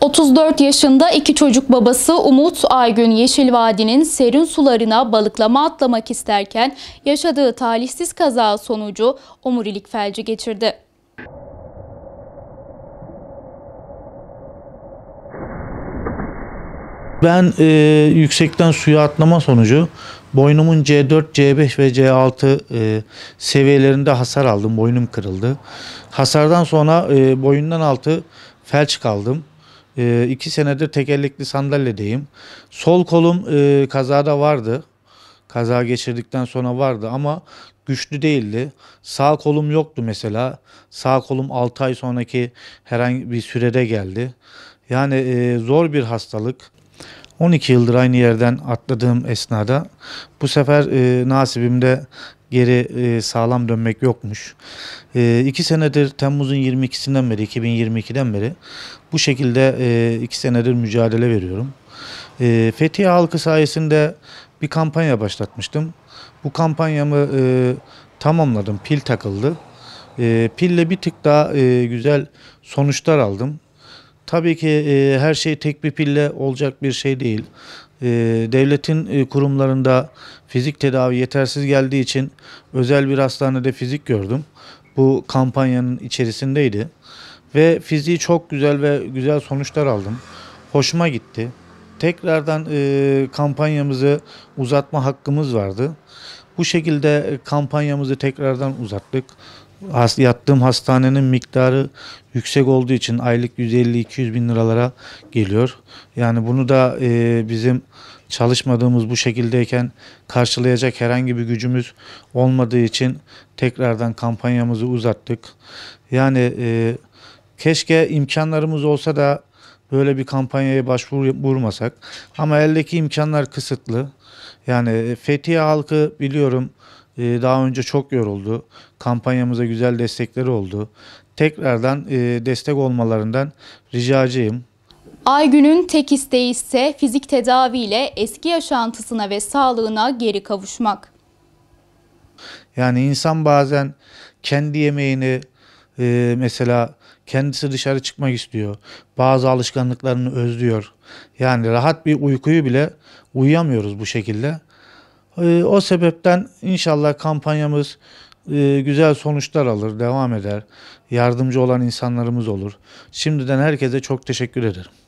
34 yaşında iki çocuk babası Umut Aygün Yeşil Vadi'nin serin sularına balıklama atlamak isterken yaşadığı talihsiz kaza sonucu omurilik felci geçirdi. Ben e, yüksekten suya atlama sonucu boynumun C4, C5 ve C6 e, seviyelerinde hasar aldım. Boynum kırıldı. Hasardan sonra e, boyundan altı felç kaldım. E, iki senedir tekerlekli sandalyedeyim. Sol kolum e, kazada vardı. Kaza geçirdikten sonra vardı ama güçlü değildi. Sağ kolum yoktu mesela. Sağ kolum 6 ay sonraki herhangi bir sürede geldi. Yani e, zor bir hastalık. 12 yıldır aynı yerden atladığım esnada bu sefer e, nasibimde geri e, sağlam dönmek yokmuş. E, iki senedir Temmuz'un 22'sinden beri, 2022'den beri bu şekilde e, iki senedir mücadele veriyorum. E, Fethiye halkı sayesinde bir kampanya başlatmıştım. Bu kampanyamı e, tamamladım, pil takıldı. E, pille bir tık daha e, güzel sonuçlar aldım. Tabii ki e, her şey tek bir pille olacak bir şey değil. E, devletin e, kurumlarında fizik tedavi yetersiz geldiği için özel bir hastanede fizik gördüm. Bu kampanyanın içerisindeydi. Ve fiziği çok güzel ve güzel sonuçlar aldım. Hoşuma gitti. Tekrardan e, kampanyamızı uzatma hakkımız vardı. Bu şekilde e, kampanyamızı tekrardan uzattık has, yattığım hastanenin miktarı yüksek olduğu için aylık 150-200 bin liralara geliyor. Yani bunu da e, bizim çalışmadığımız bu şekildeyken karşılayacak herhangi bir gücümüz olmadığı için tekrardan kampanyamızı uzattık. Yani e, keşke imkanlarımız olsa da böyle bir kampanyaya başvurmasak. Ama eldeki imkanlar kısıtlı. Yani e, Fethiye halkı biliyorum ee, daha önce çok yoruldu. Kampanyamıza güzel destekleri oldu. Tekrardan e, destek olmalarından ricacıyım. Aygün'ün tek isteği ise fizik tedaviyle eski yaşantısına ve sağlığına geri kavuşmak. Yani insan bazen kendi yemeğini e, mesela kendisi dışarı çıkmak istiyor. Bazı alışkanlıklarını özlüyor. Yani rahat bir uykuyu bile uyuyamıyoruz bu şekilde. Ee, o sebepten inşallah kampanyamız e, güzel sonuçlar alır, devam eder. Yardımcı olan insanlarımız olur. Şimdiden herkese çok teşekkür ederim.